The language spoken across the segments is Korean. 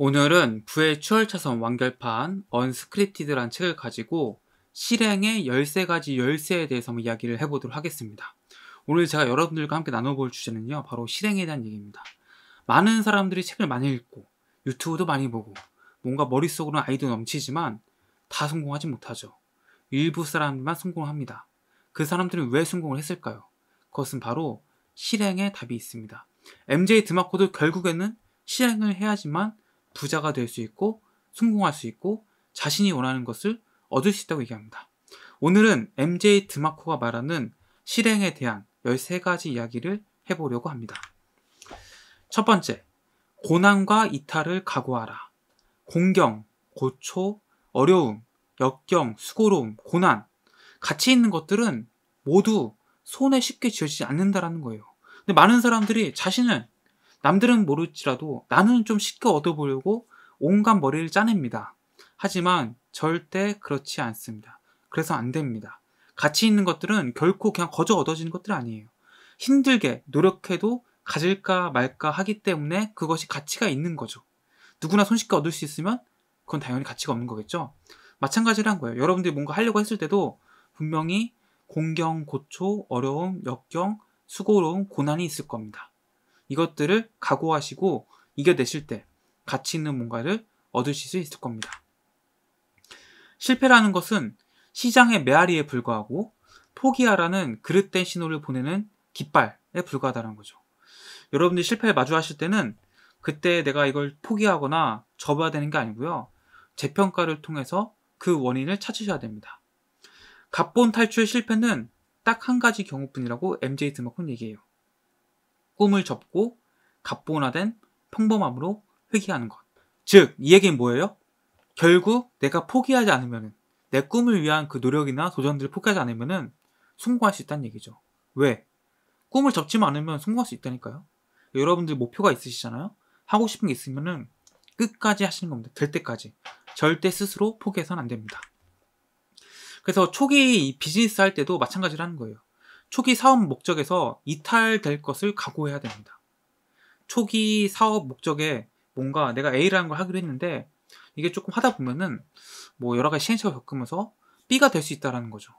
오늘은 부의 추월차선 완결판 언스크립티드란 책을 가지고 실행의 13가지 열쇠에 대해서 한번 이야기를 해보도록 하겠습니다. 오늘 제가 여러분들과 함께 나눠볼 주제는요. 바로 실행에 대한 얘기입니다. 많은 사람들이 책을 많이 읽고 유튜브도 많이 보고 뭔가 머릿속으로는 아이디어 넘치지만 다 성공하지 못하죠. 일부 사람만 성공합니다. 그 사람들은 왜 성공을 했을까요? 그것은 바로 실행의 답이 있습니다. MJ 드마코도 결국에는 실행을 해야지만 부자가 될 수 있고 성공할 수 있고 자신이 원하는 것을 얻을 수 있다고 얘기합니다. 오늘은 MJ 드마코가 말하는 실행에 대한 13가지 이야기를 해보려고 합니다. 첫 번째, 고난과 이탈을 각오하라. 공경, 고초, 어려움, 역경, 수고로움, 고난, 같이 있는 것들은 모두 손에 쉽게 쥐어지지 않는다라는 거예요. 근데 많은 사람들이 자신을 남들은 모를지라도 나는 좀 쉽게 얻어보려고 온갖 머리를 짜냅니다. 하지만 절대 그렇지 않습니다. 그래서 안 됩니다. 가치 있는 것들은 결코 그냥 거저 얻어지는 것들 아니에요. 힘들게 노력해도 가질까 말까 하기 때문에 그것이 가치가 있는 거죠. 누구나 손쉽게 얻을 수 있으면 그건 당연히 가치가 없는 거겠죠. 마찬가지란 거예요. 여러분들이 뭔가 하려고 했을 때도 분명히 공경, 고초, 어려움, 역경, 수고로운 고난이 있을 겁니다. 이것들을 각오하시고 이겨내실 때 가치 있는 뭔가를 얻으실 수 있을 겁니다. 실패라는 것은 시장의 메아리에 불과하고 포기하라는 그릇된 신호를 보내는 깃발에 불과하다는 거죠. 여러분들이 실패를 마주하실 때는 그때 내가 이걸 포기하거나 접어야 되는 게 아니고요. 재평가를 통해서 그 원인을 찾으셔야 됩니다. 갑본 탈출 실패는 딱 한 가지 경우뿐이라고 MJ 드마콘 얘기해요. 꿈을 접고 갑본화된 평범함으로 회귀하는 것. 즉, 이 얘기는 뭐예요? 결국 내가 포기하지 않으면, 내 꿈을 위한 그 노력이나 도전들을 포기하지 않으면 성공할 수 있다는 얘기죠. 왜? 꿈을 접지 않으면 성공할 수 있다니까요. 여러분들 목표가 있으시잖아요? 하고 싶은 게있으면 끝까지 하시는 겁니다. 될 때까지. 절대 스스로 포기해서는 안 됩니다. 그래서 초기 비즈니스 할 때도 마찬가지로 하는 거예요. 초기 사업 목적에서 이탈될 것을 각오해야 됩니다. 초기 사업 목적에 뭔가 내가 A라는 걸 하기로 했는데 이게 조금 하다 보면은 뭐 여러 가지 시행착오 겪으면서 B가 될 수 있다라는 거죠.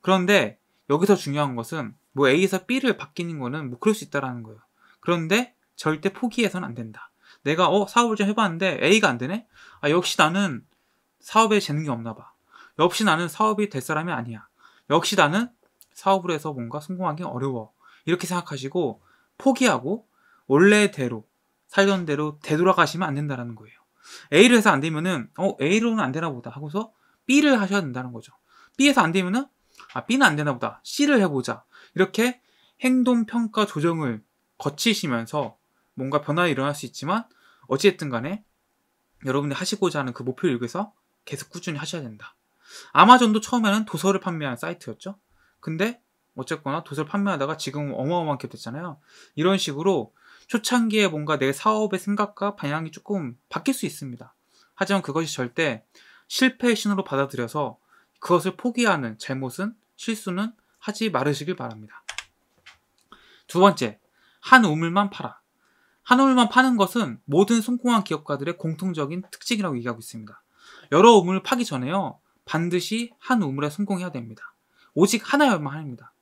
그런데 여기서 중요한 것은 뭐 A에서 B를 바뀌는 거는 뭐 그럴 수 있다라는 거예요. 그런데 절대 포기해서는 안 된다. 내가 어 사업을 좀 해봤는데 A가 안 되네. 아 역시 나는 사업에 재능이 없나 봐. 역시 나는 사업이 될 사람이 아니야. 역시 나는 사업을 해서 뭔가 성공하기 어려워. 이렇게 생각하시고 포기하고 원래대로 살던 대로 되돌아가시면 안 된다라는 거예요. A를 해서 안 되면은 어 A로는 안 되나 보다 하고서 B를 하셔야 된다는 거죠. B에서 안 되면은 아 B는 안 되나 보다. C를 해보자. 이렇게 행동 평가 조정을 거치시면서 뭔가 변화가 일어날 수 있지만 어찌됐든 간에 여러분이 하시고자 하는 그 목표를 위해서 계속 꾸준히 하셔야 된다. 아마존도 처음에는 도서를 판매한 사이트였죠. 근데 어쨌거나 도서를 판매하다가 지금 어마어마하게 됐잖아요. 이런 식으로 초창기에 뭔가 내 사업의 생각과 방향이 조금 바뀔 수 있습니다. 하지만 그것이 절대 실패의 신호로 받아들여서 그것을 포기하는 잘못은 실수는 하지 말으시길 바랍니다. 두 번째, 한 우물만 팔아. 한 우물만 파는 것은 모든 성공한 기업가들의 공통적인 특징이라고 얘기하고 있습니다. 여러 우물을 파기 전에요. 반드시 한 우물에 성공해야 됩니다. 오직 하나여만 합니다.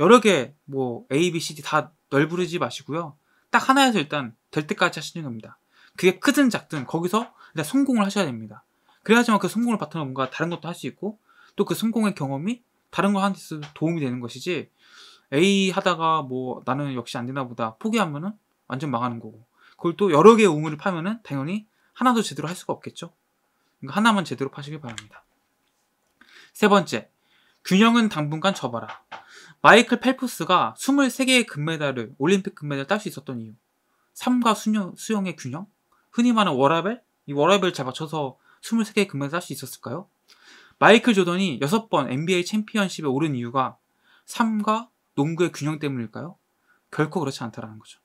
여러 개, 뭐, A, B, C, D 다 널부르지 마시고요. 딱 하나에서 일단 될 때까지 하시는 겁니다. 그게 크든 작든 거기서 일단 성공을 하셔야 됩니다. 그래야지만 그 성공을 바탕으로 뭔가 다른 것도 할 수 있고, 또 그 성공의 경험이 다른 거 하는 데서 도움이 되는 것이지, A 하다가 뭐, 나는 역시 안 되나 보다 포기하면은 완전 망하는 거고, 그걸 또 여러 개의 우물을 파면은 당연히 하나도 제대로 할 수가 없겠죠. 그러니까 하나만 제대로 파시길 바랍니다. 세 번째, 균형은 당분간 접어라. 마이클 펠프스가 23개의 금메달을 올림픽 금메달 을딸 수 있었던 이유. 삶과 수영, 수영의 균형? 흔히 말하는 워라벨? 이 워라벨 을잘 맞춰서 23개의 금메달 을딸 수 있었을까요? 마이클 조던이 6번 NBA 챔피언십에 오른 이유가 삶과 농구의 균형 때문일까요? 결코 그렇지 않다라는 거죠.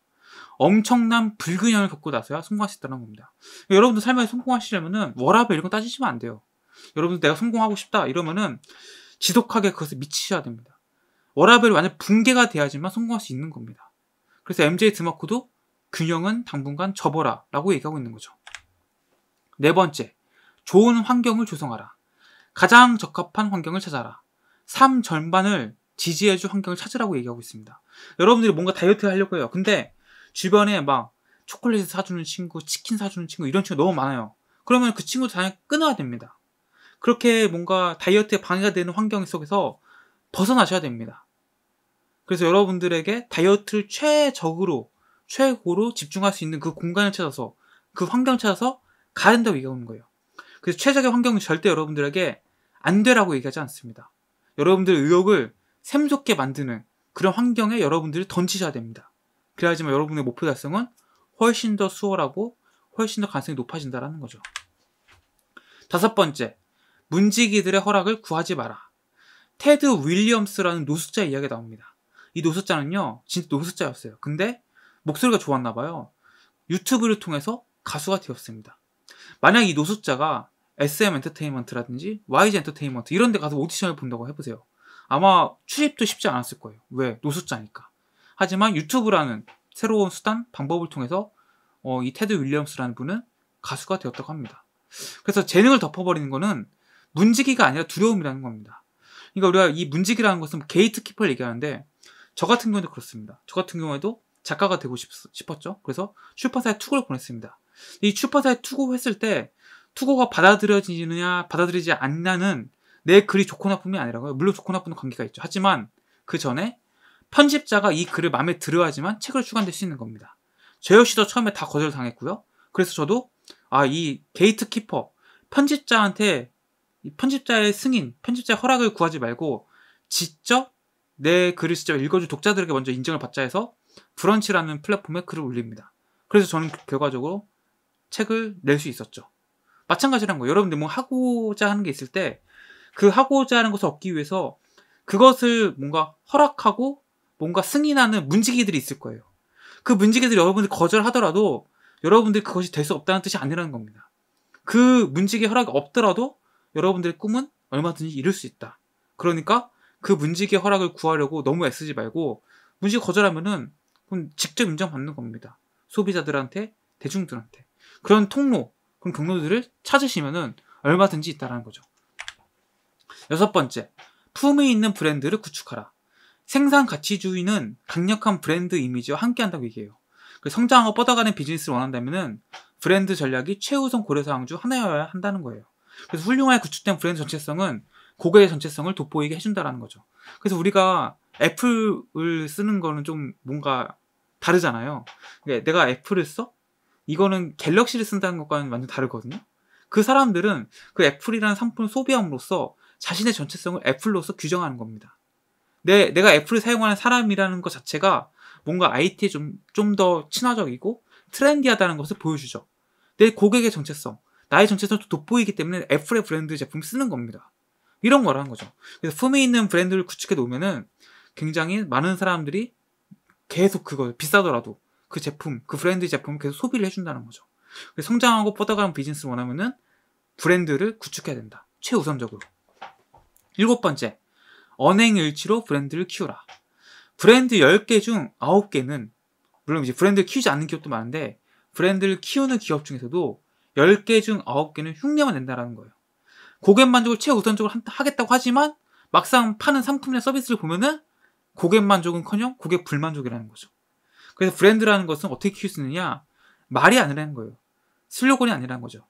엄청난 불균형을 겪고 나서야 성공할 수 있다는 겁니다. 여러분들 삶에 성공하시려면은 워라벨 이런 거 따지시면 안 돼요. 여러분들 내가 성공하고 싶다 이러면은 지속하게 그것을 미치셔야 됩니다. 워라벨이 완전 붕괴가 돼야지만 성공할 수 있는 겁니다. 그래서 MJ 드마코도 균형은 당분간 접어라 라고 얘기하고 있는 거죠. 네 번째, 좋은 환경을 조성하라. 가장 적합한 환경을 찾아라. 삶 전반을 지지해줄 환경을 찾으라고 얘기하고 있습니다. 여러분들이 뭔가 다이어트 하려고 해요. 근데 주변에 막 초콜릿 사주는 친구, 치킨 사주는 친구 이런 친구 너무 많아요. 그러면 그 친구 도 당연히 끊어야 됩니다. 그렇게 뭔가 다이어트에 방해가 되는 환경 속에서 벗어나셔야 됩니다. 그래서 여러분들에게 다이어트를 최적으로, 최고로 집중할 수 있는 그 공간을 찾아서, 그 환경을 찾아서 가야 된다고 얘기하는 거예요. 그래서 최적의 환경은 절대 여러분들에게 안 되라고 얘기하지 않습니다. 여러분들의 의욕을 샘솟게 만드는 그런 환경에 여러분들이 던지셔야 됩니다. 그래야지만 여러분의 목표 달성은 훨씬 더 수월하고 훨씬 더 가능성이 높아진다라는 거죠. 다섯 번째, 문지기들의 허락을 구하지 마라. 테드 윌리엄스라는 노숙자 이야기가 나옵니다. 이 노숙자는요, 진짜 노숙자였어요. 근데 목소리가 좋았나 봐요. 유튜브를 통해서 가수가 되었습니다. 만약 이 노숙자가 SM 엔터테인먼트라든지 YG 엔터테인먼트 이런 데 가서 오디션을 본다고 해보세요. 아마 출입도 쉽지 않았을 거예요. 왜? 노숙자니까. 하지만 유튜브라는 새로운 수단, 방법을 통해서 어, 이 테드 윌리엄스라는 분은 가수가 되었다고 합니다. 그래서 재능을 덮어버리는 거는 문지기가 아니라 두려움이라는 겁니다. 그러니까 우리가 이 문지기라는 것은 뭐 게이트키퍼를 얘기하는데 저 같은 경우도 그렇습니다. 저 같은 경우에도 작가가 되고 싶, 었죠 그래서 출판사에 투고를 보냈습니다. 이 출판사에 투고했을 때 투고가 받아들여지느냐 받아들이지 않냐는 내 글이 좋고 나쁨이 아니라고요. 물론 좋고 나쁨 관계가 있죠. 하지만 그 전에 편집자가 이 글을 마음에 들어야지만 책을 출간될 수 있는 겁니다. 제 역시도 처음에 다 거절당했고요. 그래서 저도 아 이 게이트키퍼 편집자한테 편집자의 승인, 편집자의 허락을 구하지 말고 직접 내 글을 직접 읽어줄 독자들에게 먼저 인증을 받자 해서 브런치라는 플랫폼에 글을 올립니다. 그래서 저는 그 결과적으로 책을 낼 수 있었죠. 마찬가지라는 거예요. 여러분들 뭐 하고자 하는 게 있을 때 그 하고자 하는 것을 얻기 위해서 그것을 뭔가 허락하고 뭔가 승인하는 문지기들이 있을 거예요. 그 문지기들이 여러분들 거절하더라도 여러분들 그것이 될 수 없다는 뜻이 아니라는 겁니다. 그 문지기 허락이 없더라도 여러분들의 꿈은 얼마든지 이룰 수 있다. 그러니까 그 문직의 허락을 구하려고 너무 애쓰지 말고 문직 거절하면은 그럼 직접 인정받는 겁니다. 소비자들한테 대중들한테 그런 통로 그런 경로들을 찾으시면은 얼마든지 있다라는 거죠. 여섯 번째 품위 있는 브랜드를 구축하라. 생산 가치주의는 강력한 브랜드 이미지와 함께한다고 얘기해요. 그 성장하고 뻗어가는 비즈니스를 원한다면은 브랜드 전략이 최우선 고려사항 중 하나여야 한다는 거예요. 그래서 훌륭하게 구축된 브랜드 전체성은 고객의 전체성을 돋보이게 해준다라는 거죠. 그래서 우리가 애플을 쓰는 거는 좀 뭔가 다르잖아요. 그러니까 내가 애플을 써? 이거는 갤럭시를 쓴다는 것과는 완전 다르거든요. 그 사람들은 그 애플이라는 상품을 소비함으로써 자신의 전체성을 애플로서 규정하는 겁니다. 내, 내가 애플을 사용하는 사람이라는 것 자체가 뭔가 IT에 좀, 좀 더 친화적이고 트렌디하다는 것을 보여주죠. 내 고객의 정체성. 나의 전체성도 돋보이기 때문에 애플의 브랜드 제품 쓰는 겁니다. 이런 거라는 거죠. 그래서 품에 있는 브랜드를 구축해 놓으면은 굉장히 많은 사람들이 계속 그걸 비싸더라도 그 제품, 그 브랜드 제품을 계속 소비를 해준다는 거죠. 성장하고 뻗어가는 비즈니스를 원하면은 브랜드를 구축해야 된다. 최우선적으로. 일곱 번째, 언행일치로 브랜드를 키우라. 브랜드 10개 중 9개는, 물론 이제 브랜드를 키우지 않는 기업도 많은데, 브랜드를 키우는 기업 중에서도 10개 중 9개는 흉내만 낸다라는 거예요. 고객 만족을 최우선적으로 하겠다고 하지만 막상 파는 상품이나 서비스를 보면은 고객 만족은커녕 고객 불만족이라는 거죠. 그래서 브랜드라는 것은 어떻게 키울 수 있느냐? 말이 아니라는 거예요. 슬로건이 아니라는 거죠.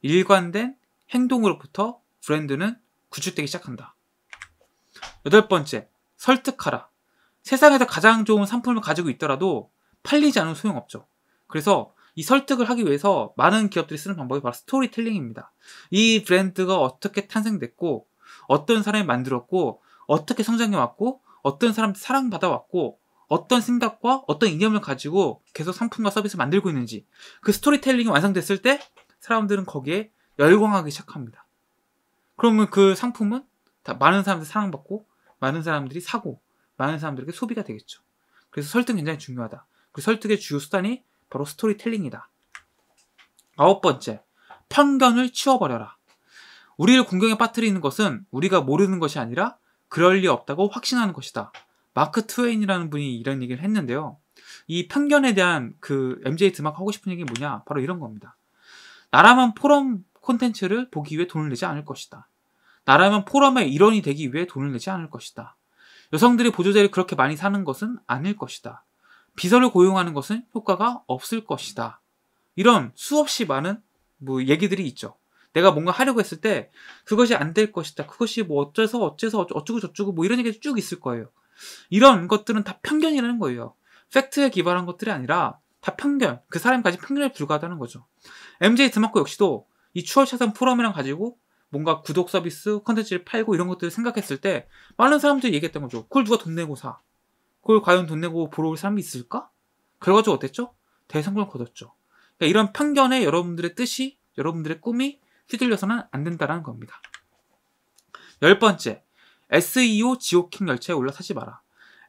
일관된 행동으로부터 브랜드는 구축되기 시작한다. 여덟 번째, 설득하라. 세상에서 가장 좋은 상품을 가지고 있더라도 팔리지 않으면 소용없죠. 그래서 이 설득을 하기 위해서 많은 기업들이 쓰는 방법이 바로 스토리텔링입니다. 이 브랜드가 어떻게 탄생됐고 어떤 사람이 만들었고 어떻게 성장해왔고 어떤 사람 들 사랑받아왔고 어떤 생각과 어떤 이념을 가지고 계속 상품과 서비스를 만들고 있는지 그 스토리텔링이 완성됐을 때 사람들은 거기에 열광하기 시작합니다. 그러면 그 상품은 다 많은 사람들이 사랑받고 많은 사람들이 사고 많은 사람들에게 소비가 되겠죠. 그래서 설득 굉장히 중요하다. 그 설득의 주요 수단이 바로 스토리텔링이다. 아홉 번째, 편견을 치워버려라. 우리를 공경에 빠뜨리는 것은 우리가 모르는 것이 아니라 그럴 리 없다고 확신하는 것이다. 마크 트웨인이라는 분이 이런 얘기를 했는데요. 이 편견에 대한 그 MJ 드막 하고 싶은 얘기 뭐냐? 바로 이런 겁니다. 나라면 포럼 콘텐츠를 보기 위해 돈을 내지 않을 것이다. 나라면 포럼의 일원이 되기 위해 돈을 내지 않을 것이다. 여성들이 보조제를 그렇게 많이 사는 것은 아닐 것이다. 비서를 고용하는 것은 효과가 없을 것이다. 이런 수없이 많은 뭐 얘기들이 있죠. 내가 뭔가 하려고 했을 때 그것이 안 될 것이다. 그것이 뭐 어째서 어째서 어쩌고 저쩌고 뭐 이런 얘기가 쭉 있을 거예요. 이런 것들은 다 편견이라는 거예요. 팩트에 기반한 것들이 아니라 다 편견. 그사람까지 편견에 불과하다는 거죠. MJ 드마코 역시도 이 추월 차선 포럼이랑 가지고 뭔가 구독 서비스, 컨텐츠를 팔고 이런 것들을 생각했을 때 많은 사람들이 얘기했던 거죠. 그걸 누가 돈 내고 사. 그걸 과연 돈 내고 보러 올 사람이 있을까? 결과적으로 어땠죠? 대성공을 거뒀죠. 그러니까 이런 편견에 여러분들의 뜻이, 여러분들의 꿈이 휘둘려서는 안 된다라는 겁니다. 열 번째, SEO 지옥행 열차에 올라타지 마라.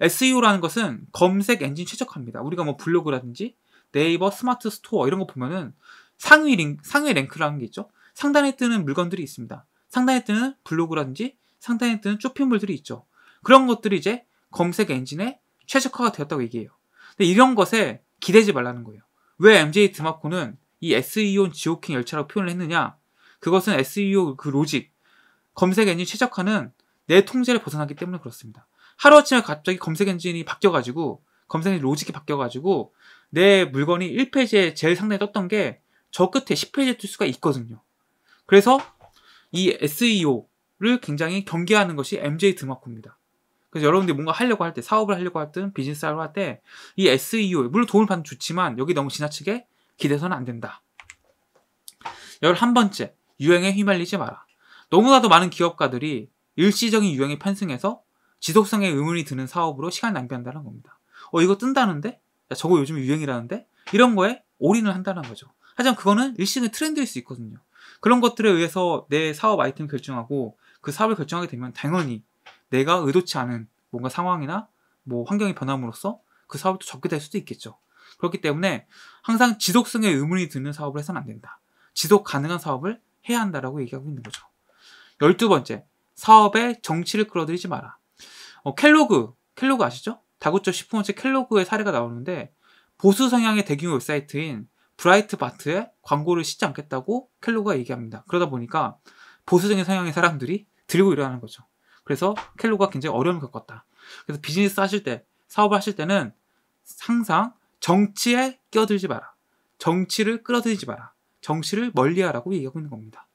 SEO라는 것은 검색 엔진 최적화입니다. 우리가 뭐 블로그라든지 네이버 스마트 스토어 이런 거 보면은 상위 링, 상위 랭크라는 게 있죠. 상단에 뜨는 물건들이 있습니다. 상단에 뜨는 블로그라든지 상단에 뜨는 쇼핑몰들이 있죠. 그런 것들이 이제 검색 엔진의 최적화가 되었다고 얘기해요. 근데 이런 것에 기대지 말라는 거예요. 왜 MJ 드마코는 이 SEO 지오킹 열차라고 표현을 했느냐? 그것은 SEO 그 로직, 검색 엔진 최적화는 내 통제를 벗어나기 때문에 그렇습니다. 하루아침에 갑자기 검색 엔진이 바뀌어가지고, 검색 엔진 로직이 바뀌어가지고, 내 물건이 1페이지에 제일 상단에 떴던 게 저 끝에 10페이지에 뜰 수가 있거든요. 그래서 이 SEO를 굉장히 경계하는 것이 MJ 드마코입니다. 그래서 여러분들이 뭔가 하려고 할 때, 사업을 하려고 할든 비즈니스 하려고 할 때, 이 SEO, 물론 도움을 받는 좋지만, 여기 너무 지나치게 기대서는 안 된다. 1 1 번째, 유행에 휘말리지 마라. 너무나도 많은 기업가들이 일시적인 유행에 편승해서 지속성에 의문이 드는 사업으로 시간 낭비한다는 겁니다. 어, 이거 뜬다는데? 야, 저거 요즘 유행이라는데? 이런 거에 올인을 한다는 거죠. 하지만 그거는 일시적인 트렌드일 수 있거든요. 그런 것들에 의해서 내 사업 아이템 결정하고 그 사업을 결정하게 되면 당연히 내가 의도치 않은 뭔가 상황이나 뭐 환경이 변함으로써 그 사업도 적게될 수도 있겠죠. 그렇기 때문에 항상 지속성에 의문이 드는 사업을 해서는 안 된다. 지속 가능한 사업을 해야 한다라고 얘기하고 있는 거죠. 열두 번째, 사업에 정치를 끌어들이지 마라. 어, 켈로그, 켈로그 아시죠? 다구적 식품업체 켈로그의 사례가 나오는데 보수 성향의 대규모 웹사이트인 브라이트 바트에 광고를 싣지 않겠다고 켈로그가 얘기합니다. 그러다 보니까 보수적인 성향의 사람들이 들고 일어나는 거죠. 그래서 켈로가 굉장히 어려움을 겪었다. 그래서 비즈니스 하실 때, 사업을 하실 때는 항상 정치에 끼어들지 마라. 정치를 끌어들이지 마라. 정치를 멀리하라고 얘기하고 있는 겁니다.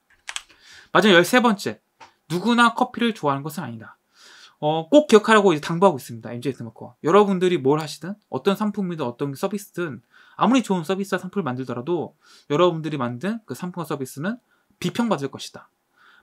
마지막 1 3 번째 누구나 커피를 좋아하는 것은 아니다. 어, 꼭 기억하라고 이제 당부하고 있습니다. MJ 스모커. 여러분들이 뭘 하시든, 어떤 상품이든 어떤 서비스든, 아무리 좋은 서비스와 상품을 만들더라도, 여러분들이 만든 그 상품과 서비스는 비평받을 것이다.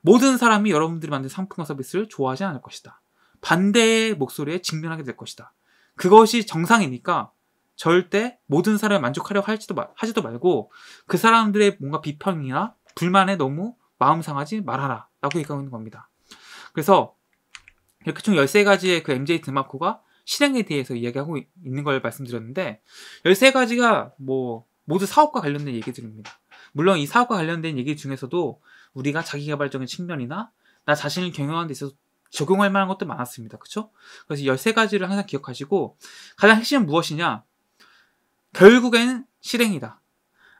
모든 사람이 여러분들이 만든 상품과 서비스를 좋아하지 않을 것이다. 반대의 목소리에 직면하게 될 것이다. 그것이 정상이니까 절대 모든 사람을 만족하려고 할지도 마, 하지도 말고 그 사람들의 뭔가 비평이나 불만에 너무 마음 상하지 말아라 라고 얘기하고 있는 겁니다. 그래서 이렇게 총 13가지의 그 MJ 드마코가 실행에 대해서 이야기하고 있는 걸 말씀드렸는데 13가지가 뭐 모두 사업과 관련된 얘기들입니다. 물론 이 사업과 관련된 얘기 중에서도 우리가 자기개발적인 측면이나 나 자신을 경영하는 데 있어서 적용할 만한 것도 많았습니다. 그렇죠? 그래서 13가지를 항상 기억하시고 가장 핵심은 무엇이냐? 결국엔 실행이다.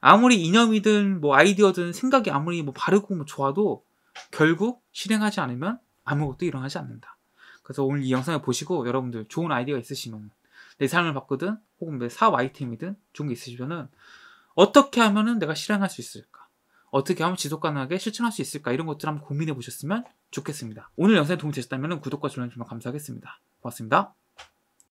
아무리 이념이든 뭐 아이디어든 생각이 아무리 뭐 바르고 뭐 좋아도 결국 실행하지 않으면 아무것도 일어나지 않는다. 그래서 오늘 이 영상을 보시고 여러분들 좋은 아이디어가 있으시면 내 삶을 바꾸든 혹은 내 사업 아이템이든 좋은 게 있으시면은 어떻게 하면은 내가 실행할 수 있을까? 어떻게 하면 지속 가능하게 실천할 수 있을까 이런 것들 한번 고민해 보셨으면 좋겠습니다. 오늘 영상이 도움이 되셨다면 구독과 좋아요 정말 감사하겠습니다. 고맙습니다.